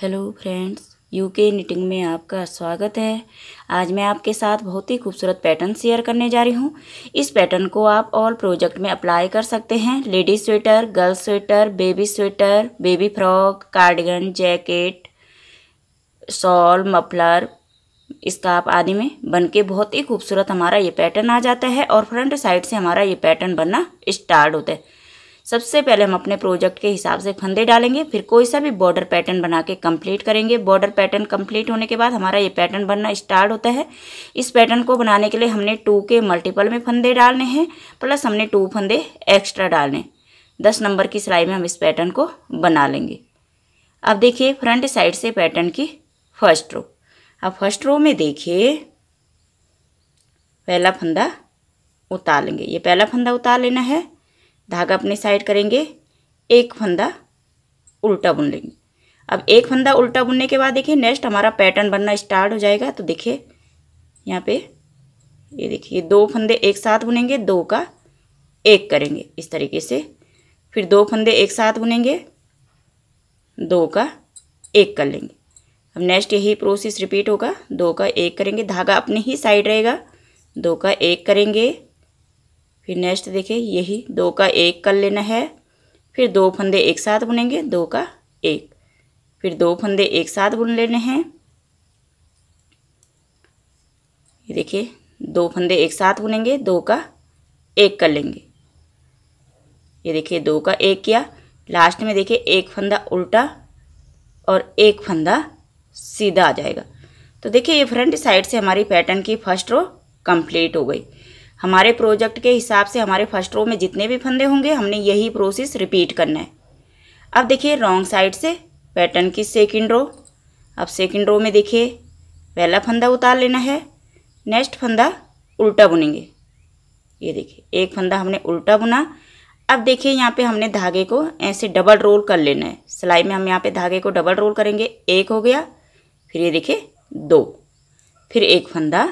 hello friends UK knitting में आपका स्वागत है आज मैं आपके साथ बहुत ही खूबसूरत पैटर्न शेयर करने जा रही हूँ इस पैटर्न को आप ऑल प्रोजेक्ट में अप्लाई कर सकते हैं ladies sweater girls sweater baby sweater baby frock cardigan jacket shawl muffler scarf आदि में बन के बहुत ही खूबसूरत हमारा ये पैटर्न आ जाता है और फ्रंट साइड से हमारा ये पैटर्न बनना स्टार्ट होता है सबसे पहले हम अपने प्रोजेक्ट के हिसाब से फंदे डालेंगे फिर कोई सा भी बॉर्डर पैटर्न बना के कम्प्लीट करेंगे बॉर्डर पैटर्न कम्प्लीट होने के बाद हमारा ये पैटर्न बनना स्टार्ट होता है इस पैटर्न को बनाने के लिए हमने टू के मल्टीपल में फंदे डालने हैं प्लस हमने टू फंदे एक्स्ट्रा डालने दस नंबर की सिलाई में हम इस पैटर्न को बना लेंगे अब देखिए फ्रंट साइड से पैटर्न की फर्स्ट रो अब फर्स्ट रो में देखिए पहला फंदा उतार लेंगे ये पहला फंदा उतार लेना है धागा अपने साइड करेंगे एक फंदा उल्टा बुन लेंगे अब एक फंदा उल्टा बुनने के बाद देखिए नेक्स्ट हमारा पैटर्न बनना स्टार्ट हो जाएगा तो देखिए यहाँ पे ये देखिए दो फंदे एक साथ बुनेंगे दो का एक करेंगे इस तरीके से फिर दो फंदे एक साथ बुनेंगे दो का एक कर लेंगे अब नेक्स्ट यही प्रोसेस रिपीट होगा दो का एक करेंगे धागा अपने ही साइड रहेगा दो का एक करेंगे फिर नेक्स्ट देखिए यही दो का एक कर लेना है फिर दो फंदे एक साथ बुनेंगे दो का एक फिर दो फंदे एक साथ बुन लेने हैं ये देखिए दो फंदे एक साथ बुनेंगे दो का एक कर लेंगे ये देखिए दो का एक किया लास्ट में देखिए एक फंदा उल्टा और एक फंदा सीधा आ जाएगा तो देखिए ये फ्रंट साइड से हमारी पैटर्न की फर्स्ट रो कंप्लीट हो गई हमारे प्रोजेक्ट के हिसाब से हमारे फर्स्ट रो में जितने भी फंदे होंगे हमने यही प्रोसेस रिपीट करना है अब देखिए रॉन्ग साइड से पैटर्न की सेकेंड रो अब सेकेंड रो में देखिए पहला फंदा उतार लेना है नेक्स्ट फंदा उल्टा बुनेंगे ये देखिए एक फंदा हमने उल्टा बुना अब देखिए यहाँ पे हमने धागे को ऐसे डबल रोल कर लेना है सिलाई में हम यहाँ पे धागे को डबल रोल करेंगे एक हो गया फिर ये देखिए दो फिर एक फंदा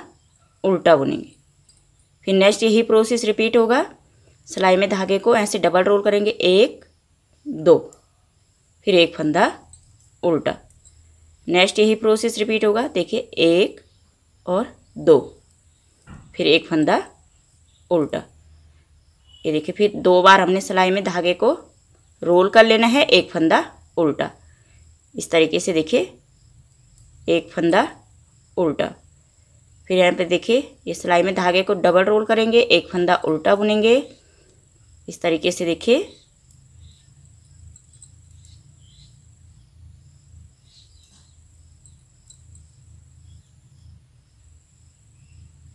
उल्टा बुनेंगे फिर नेक्स्ट यही प्रोसेस रिपीट होगा सिलाई में धागे को ऐसे डबल रोल करेंगे एक दो फिर एक फंदा उल्टा नेक्स्ट यही प्रोसेस रिपीट होगा देखिए एक और दो फिर एक फंदा उल्टा ये देखिए फिर दो बार हमने सिलाई में धागे को रोल कर लेना है एक फंदा उल्टा इस तरीके से देखिए एक फंदा उल्टा फिर यहाँ पे देखिए ये सिलाई में धागे को डबल रोल करेंगे एक फंदा उल्टा बुनेंगे इस तरीके से देखिए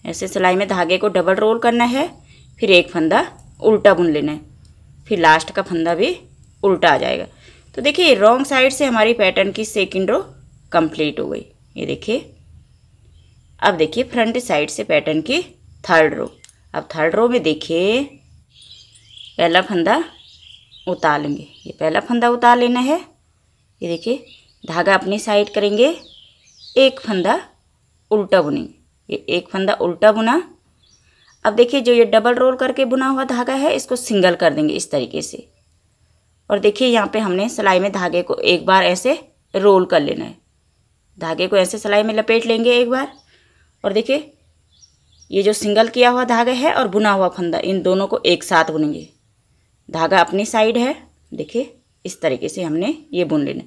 ऐसे सिलाई में धागे को डबल रोल करना है फिर एक फंदा उल्टा बुन लेना है फिर लास्ट का फंदा भी उल्टा आ जाएगा तो देखिए रॉन्ग साइड से हमारी पैटर्न की सेकेंड रो कंप्लीट हो गई ये देखिए अब देखिए फ्रंट साइड से पैटर्न की थर्ड रो अब थर्ड रो में देखिए पहला फंदा उतार लेंगे ये पहला फंदा उतार लेना है ये देखिए धागा अपनी साइड करेंगे एक फंदा उल्टा बुनेंगे ये एक फंदा उल्टा बुना अब देखिए जो ये डबल रोल करके बुना हुआ धागा है इसको सिंगल कर देंगे इस तरीके से और देखिए यहाँ पे हमने सिलाई में धागे को एक बार ऐसे रोल कर लेना है धागे को ऐसे सिलाई में लपेट लेंगे एक बार और देखिए ये जो सिंगल किया हुआ धागा है और बुना हुआ फंदा इन दोनों को एक साथ बुनेंगे धागा अपनी साइड है देखिए इस तरीके से हमने ये बुन लेना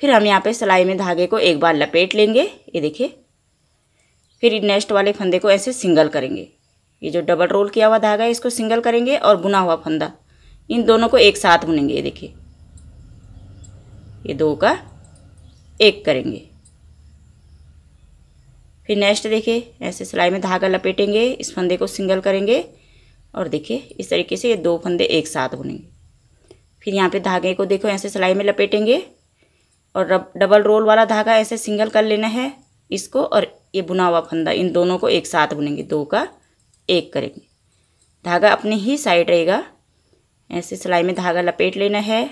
फिर हम यहाँ पे सिलाई में धागे को एक बार लपेट लेंगे ये देखिए फिर नेक्स्ट वाले फंदे को ऐसे सिंगल करेंगे ये जो डबल रोल किया हुआ धागा है इसको सिंगल करेंगे और बुना हुआ फंदा इन दोनों को एक साथ बुनेंगे ये देखिए ये दो का एक करेंगे फिर नेक्स्ट देखिए ऐसे सिलाई में धागा लपेटेंगे इस फंदे को सिंगल करेंगे और देखिए इस तरीके से ये दो फंदे एक साथ बुनेंगे फिर यहाँ पे धागे को देखो ऐसे सिलाई में लपेटेंगे और डबल रोल वाला धागा ऐसे सिंगल कर लेना है इसको और ये बुना हुआ फंदा इन दोनों को एक साथ बुनेंगे दो का एक करेंगे धागा अपने ही साइड रहेगा ऐसे सिलाई में धागा लपेट लेना है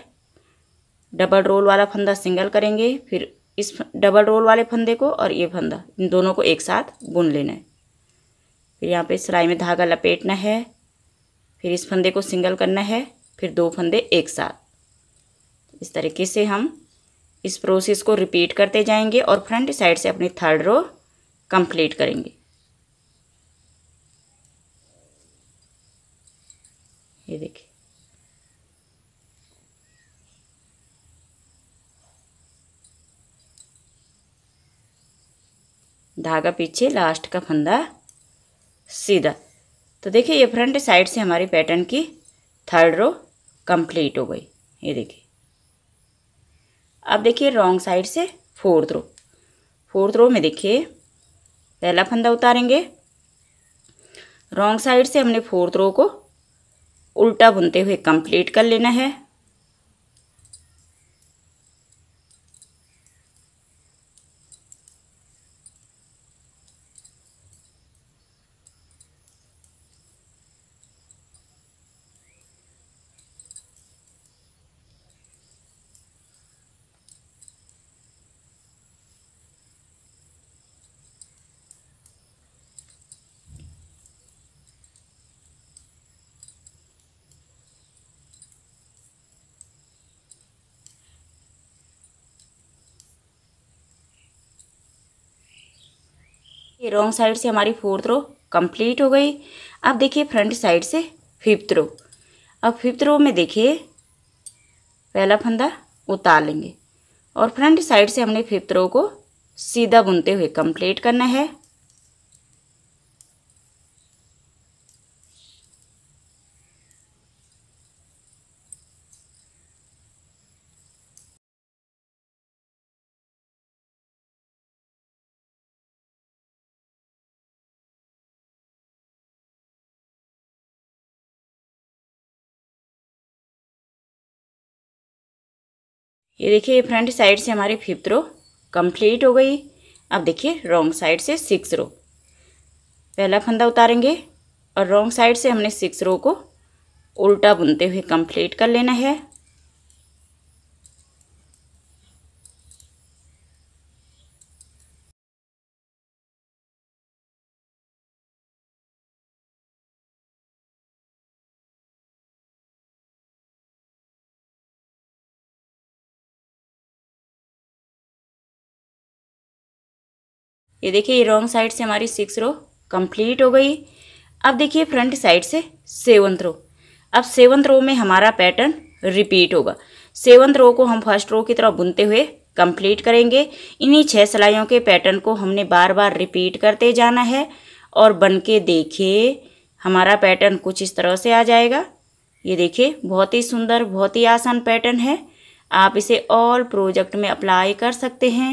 डबल रोल वाला फंदा सिंगल करेंगे फिर इस डबल रोल वाले फंदे को और ये फंदा इन दोनों को एक साथ बुन लेना है फिर यहाँ पे सिलाई में धागा लपेटना है फिर इस फंदे को सिंगल करना है फिर दो फंदे एक साथ इस तरीके से हम इस प्रोसेस को रिपीट करते जाएंगे और फ्रंट साइड से अपनी थर्ड रो कंप्लीट करेंगे ये देखिए धागा पीछे लास्ट का फंदा सीधा तो देखिए ये फ्रंट साइड से हमारी पैटर्न की थर्ड रो कंप्लीट हो गई ये देखिए अब देखिए रॉन्ग साइड से फोर्थ रो फोर्थ रो में देखिए पहला फंदा उतारेंगे रॉन्ग साइड से हमने फोर्थ रो को उल्टा बुनते हुए कंप्लीट कर लेना है ये रॉन्ग साइड से हमारी फोर्थ रो कंप्लीट हो गई अब देखिए फ्रंट साइड से फिफ्थ रो अब फिफ्थ रो में देखिए पहला फंदा उतार लेंगे और फ्रंट साइड से हमने फिफ्थ रो को सीधा बुनते हुए कंप्लीट करना है ये देखिए फ्रंट साइड से हमारी फिफ्थ रो कंप्लीट हो गई अब देखिए रॉन्ग साइड से सिक्स रो पहला फंदा उतारेंगे और रॉन्ग साइड से हमने सिक्स रो को उल्टा बुनते हुए कंप्लीट कर लेना है ये देखिए ये रॉन्ग साइड से हमारी सिक्स रो कंप्लीट हो गई अब देखिए फ्रंट साइड से सेवन्थ रो अब सेवन्थ रो में हमारा पैटर्न रिपीट होगा सेवन्थ रो को हम फर्स्ट रो की तरह बुनते हुए कंप्लीट करेंगे इन्हीं छह सिलाइयों के पैटर्न को हमने बार बार रिपीट करते जाना है और बन के देखिए हमारा पैटर्न कुछ इस तरह से आ जाएगा ये देखिए बहुत ही सुंदर बहुत ही आसान पैटर्न है आप इसे ऑल प्रोजेक्ट में अप्लाई कर सकते हैं